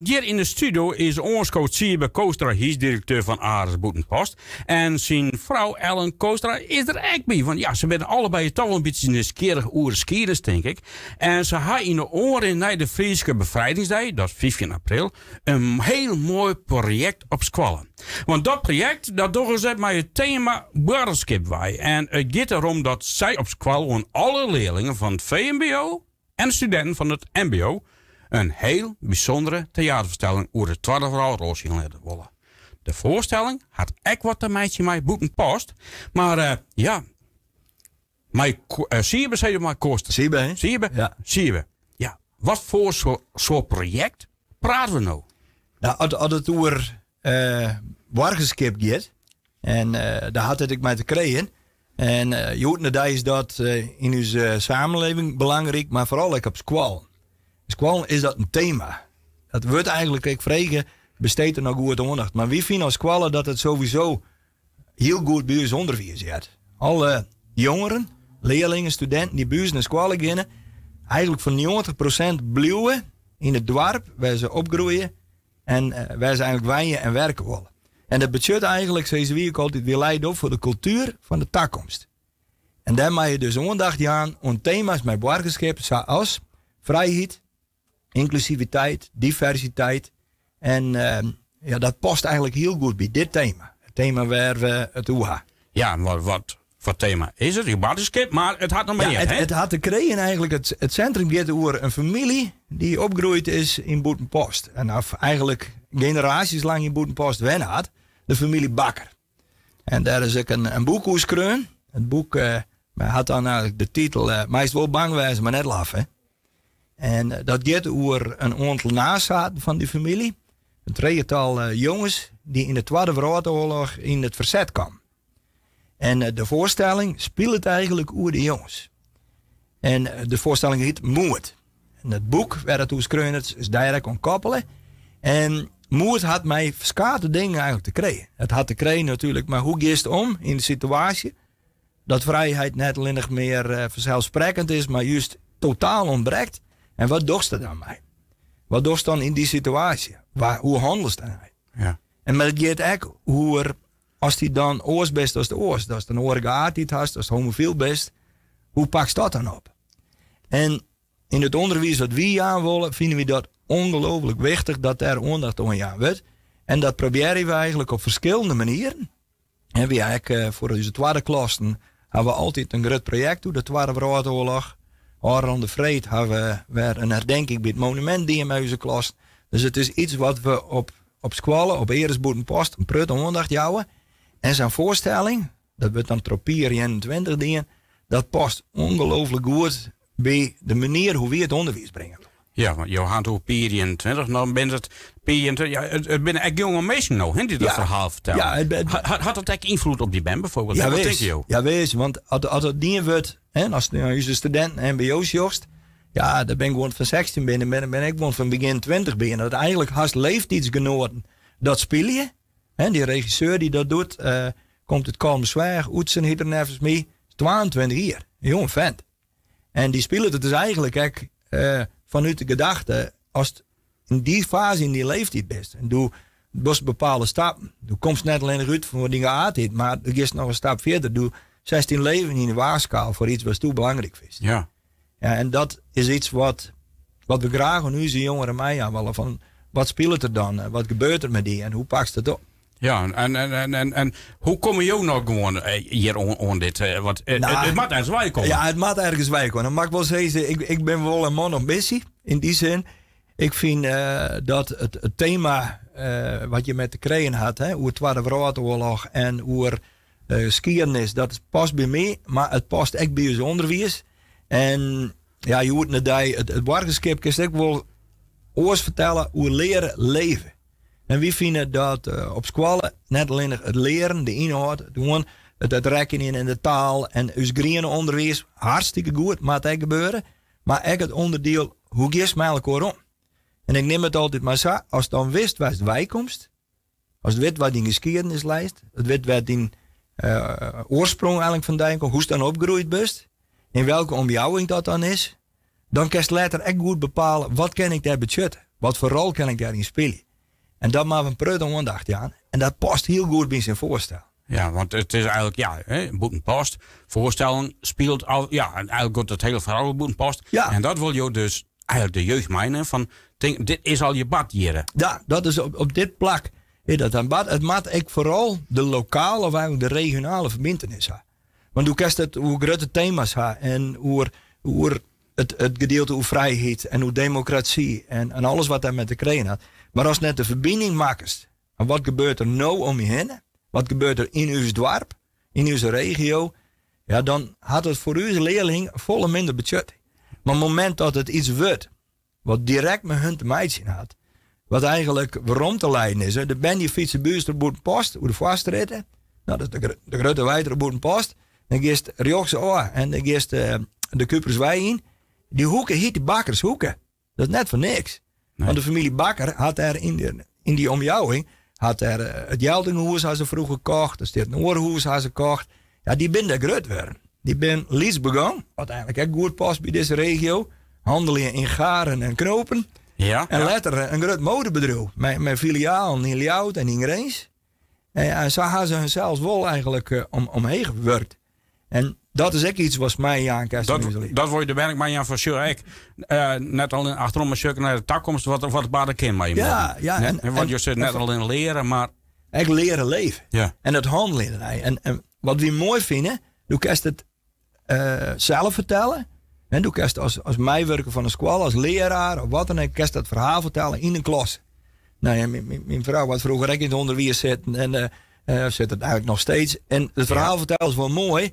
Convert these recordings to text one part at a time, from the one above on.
Hier in de studio is ons coach Siebe Koostra, hij is directeur van Ares Boetenpost. En zijn vrouw Ellen Koostra is er echt bij. Want ja, ze zijn allebei toch wel een beetje nieuwsgierig skiers, denk ik. En ze had in de oren naar de Friese Bevrijdingsdag, dat is 15 april, een heel mooi project op squallen. Want dat project, dat doorgezet, ze met het thema wij. En het gaat erom dat zij op squallen alle leerlingen van het VMBO en studenten van het MBO een heel bijzondere theaterverstelling over het tweede verhaal Roosje in De voorstelling had echt wat de meisje mij boeken past, maar eh, ja, mijn eh, je Sierbe zei maar kosten. Zie je Sierbe? Ja. Ja. Wat voor soort zo project praten we nou? Nou, als, het over uh, eh, en daar had het ik mij te krijgen. En uh, daar is dat in onze samenleving belangrijk, maar vooral ik op squal. Squallen is dat een thema. Dat wordt eigenlijk, ik vregen, besteed er nog goed aandacht. Maar wie vindt als nou kwallen dat het sowieso heel goed bij ons onderwijs Alle jongeren, leerlingen, studenten die buizen naar squallen beginnen, eigenlijk van 90% blijven in het dorp waar ze opgroeien en eh, waar ze eigenlijk wijnen en werken willen. En dat budget eigenlijk, zoals wie ik altijd, weer leidt op voor de cultuur van de toekomst. En daar maak je dus aandacht aan aan thema's met burgerschap zoals vrijheid, inclusiviteit, diversiteit. En ehm, ja, dat past eigenlijk heel goed bij dit thema. Het thema waar we het OEHA. Ja, wat, wat voor thema is het? Je skip, maar het had nog meer. het, het had te creëren eigenlijk. Het, het centrum gaat over een familie die opgegroeid is in Boetenpost. En af eigenlijk generaties lang in Boetenpost wen had. De familie Bakker. En daar is ik een, een boek Het boek eh, had dan eigenlijk de titel uh, eh, is wel bang wijzen, maar net laf. Hè? En eh, dat gaat over een aantal nazaten van die familie. Een drietal eh, jongens die in de Tweede Wereldoorlog in het verzet kwam. En eh, de voorstelling speelt het eigenlijk over de jongens. En de voorstelling heet Moed. En het boek werd het Oeskreunert is direct ontkoppelen. En Moed had mij verschillende dingen eigenlijk te krijgen. Het had te krijgen natuurlijk, maar hoe geest om in de situatie? Dat vrijheid net alleen nog meer uh, vanzelfsprekend is, maar juist totaal ontbreekt? En wat doet dat dan mij? Wat doet dan in die situatie? Waar, hoe handelt hij? Ja. En maar het geeft echt hoe er, als hij dan oorsbest, best als de oors, als de dan oorige aard die het homofiel best, hoe pakt dat dan op? En in het onderwijs wat we aanwollen, vinden we dat ongelooflijk wichtig dat er aandacht aan jou wordt. En dat proberen we eigenlijk op verschillende manieren. En we eigenlijk eh, voor de tweede klassen hebben we altijd een groot project doen, de Tweede Wereldoorlog. Aron de Vreed hebben we weer een herdenking bij het monument die in onze klas. Dus het is iets wat we op, op squallen, op een prut om aandacht En zijn voorstelling, dat wordt dan Tropier 21 dingen, dat past ongelooflijk goed bij de manier hoe we het onderwijs brengen. Ja, Johan hoe 24, nou ben het P20, ja, het, het binnen echt jonge mensen nou, hè, die dat ja, verhaal vertellen. Ja, het, had, dat echt invloed op die band bijvoorbeeld? Ja, wees, ja, want als, als het niet wordt en als je je student mbo jost, ja, daar ben ik gewoon van 16 binnen, ben, ben ik gewoon van begin 20 binnen. Dat eigenlijk haast leeftijdsgenoten dat speel je. En die regisseur die dat doet, eh, komt het kalm zwaar, Oetsen hier er nevens mee, 22 jaar, een jong vent. En die spelen het is dus eigenlijk ek, uh, eh, vanuit de gedachte, als in die fase in die leeftijd best. En doe best bepaalde stappen. Doe komt net alleen eruit voor dingen dit, maar er is nog een stap verder. Doe 16 leven in de waagschaal voor iets wat toen belangrijk is. Ja. ja. En dat is iets wat, wat we graag nu zien jongeren mij aanvallen. Van wat speelt er dan? Wat gebeurt er met die? En hoe pakt het op? Ja, en, en, en, en, en hoe kom je ook nog gewoon eh, hier on, dit? Eh, eh, nou, het, het ergens wij komen. Ja, het maakt ergens wij komen. ik wel zeggen, ik, ik ben wel een man op missie. In die zin, ik vind dat het, thema wat je met de kregen had, hè, hoe het Tweede Wereldoorlog en hoe er uh, dat past bij mij, maar het past echt bij ons onderwijs. En ja, je hoort naar het, het wargenskip is wil wil oors vertellen hoe leren leven. En wie vinden dat eh, op school net alleen het leren, de inhoud, doen, het, het rekenen in de taal en ons green onderwijs hartstikke goed, maar het gebeuren. Maar ook het onderdeel, hoe geeft mij elkaar om? En ik neem het altijd maar zo, als je dan wist waar je wijkomst, als het weet wat in geschiedenislijst, het weet wat in eh, oorsprong eigenlijk van denken, hoe is dan opgegroeid best? in welke omjouwing dat dan is, dan kan je later echt goed bepalen wat kan ik daar budgetten, wat voor rol kan ik daarin spelen. En dat maakt een preut om aandacht aan. En dat past heel goed bij zijn voorstel. Ja, want het is eigenlijk, ja, hè, post. voorstellen speelt al, ja, en eigenlijk wordt het hele verhaal past. Ja. En dat wil je dus eigenlijk de jeugd mijnen van, denk, dit is al je bad hier. Ja, dat is op dit plak dat het maakt ik vooral de lokale of eigenlijk de regionale verbindenis Want hoe kerst het, hoe grote thema's ha en hoe, hoe het, het gedeelte hoe vrijheid en hoe democratie en, en alles wat daar met te krijgen had. Maar als net de verbinding maakt, en wat gebeurt er nou om je heen? Wat gebeurt er in uw dorp, in uw regio? Ja, dan had het voor uw leerling volle minder budget. Maar op het moment dat het iets wordt, wat direct met hun te maken had, wat eigenlijk waarom te leiden is. Hè. De bende fietsen buurster post, hoe de vastritten. Nou, dat de, de grote wijter post. Dan geest Riochse oor en dan geest eh, de Kuperswij in. Die hoeken heet de bakkershoeken. Dat is net voor niks. Want de familie Bakker had er in, in die omjouwing had er eh, het Jeldingenhoes ze vroeger gekocht, de dit Noorhoes had ze gekocht. Ja, die ben de groot weer. Die ben Lies wat eigenlijk ook goed past bij deze regio. Handelen in garen en knopen. Ja, en ja. Eh, een groot modebedrijf mijn met filiaal in Ljout en in Greens. En zo eh, gaan ze zelfs wel eigenlijk eh, om, omheen gewerkt. En dat is ook iets wat mij aankast. Dat, dat word je de werk voor Jan van ik net al in, achterom een naar de toekomst wat wat de kind mee. Ja, ja. en, wat je zit net al in leren, maar echt leren leven. Ja. En het handelen. En, en wat we mooi vinden, doe ik het zelf vertellen. En toen kerst als, als mijwerker van een squal als leraar of wat dan ook, kerst dat verhaal vertellen in een klas. Nou ja, mijn vrouw wat vroeger ook in het onderwijs zitten en uh, uh, zit het eigenlijk nog steeds. En het verhaal vertellen is wel mooi.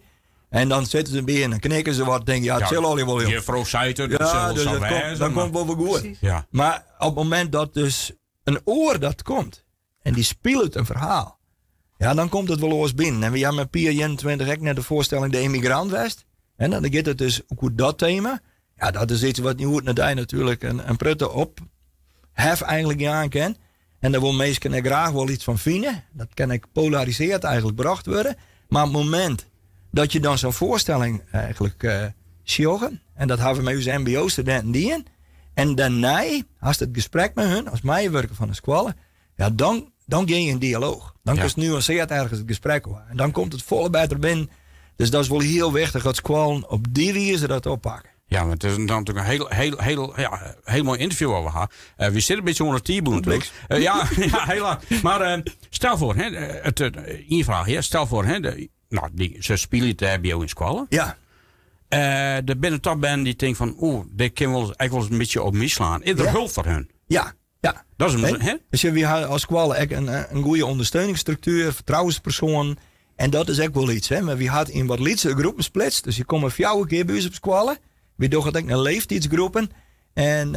En dan zitten ze binnen, en dan knikken ze wat. denk je, ja, chill al je wel. Juffrouw Suiter, dat ja, dus dat komt, dan komt wel goed. Ja. Maar op het moment dat dus een oor dat komt en die speelt een verhaal. Ja, dan komt het wel los binnen. En we hebben met Pier 21 net de voorstelling De Emigrant West. En dan gaat het dus ook dat thema. Ja, dat is iets wat Nieuwt die natuurlijk een, een prutte op hef eigenlijk aan kan. En daar wil mensen graag wel iets van vinden. Dat kan ik polariseerd eigenlijk gebracht worden. Maar op het moment dat je dan zo'n voorstelling eigenlijk uh, sjoggen, en dat hebben we met onze mbo-studenten die in, en daarna, als het gesprek met hun, als werken van de squallen, ja, dan, dan ga je in dialoog. Dan ja. is nuanceerd ergens het gesprek. En dan komt het volle bij dus dat is wel heel weg dat ze op die ze dat oppakken. Ja, maar het is dan natuurlijk een heel, heel, heel, ja, heel mooi interview over haar. Uh, we zitten een beetje onder t natuurlijk. Eh, ja, ja, heel Maar eh, stel voor, hè, het, één vraag hier. Stel voor, hè, nou, die, ze spelen het bij in squallen. Ja. De binnen toch ben die denkt van, oeh, dit kan wel, eigenlijk wel een beetje op mislaan. Is er hulp voor hun? Ja, ja. Dat is een, hè? Dus we hebben als squallen een, een goede ondersteuningsstructuur, vertrouwenspersoon. En dat is ook wel iets. Hè? Maar wie hadden in wat liedse groepen splits. Dus je komt vier keer bij ons op school. We doen het ook naar leeftijdsgroepen. En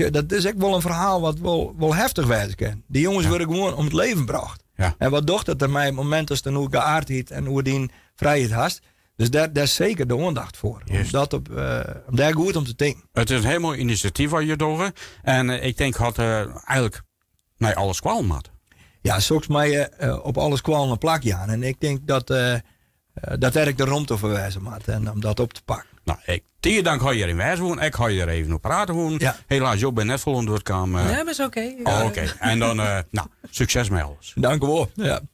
uh, dat is ook wel een verhaal wat wel, wel heftig werd. Die jongens worden gewoon om het leven gebracht. En wat docht dat er mij op het moment als dan hoe geaard heet en hoe die vrijheid had. Dus daar, daar is zeker de aandacht voor. Om, dat op, eh, daar goed om te denken. Het is een heel mooi initiatief wat je door. En eh, ik denk had eigenlijk mij alles kwalmat ja, soms mij je eh, eh, op alles kwal een plakje aan. En ik denk dat, eh, dat werk de te verwijzen maakt en om dat op te pakken. Nou, ik tier dank je erin wijze wonen. Ik ga je er even op praten gewoon. Helaas, Job ben net vol woord kwam. Ja, maar is oké. Oh, oké. En dan, nou, succes met alles. Dank u wel. Ja.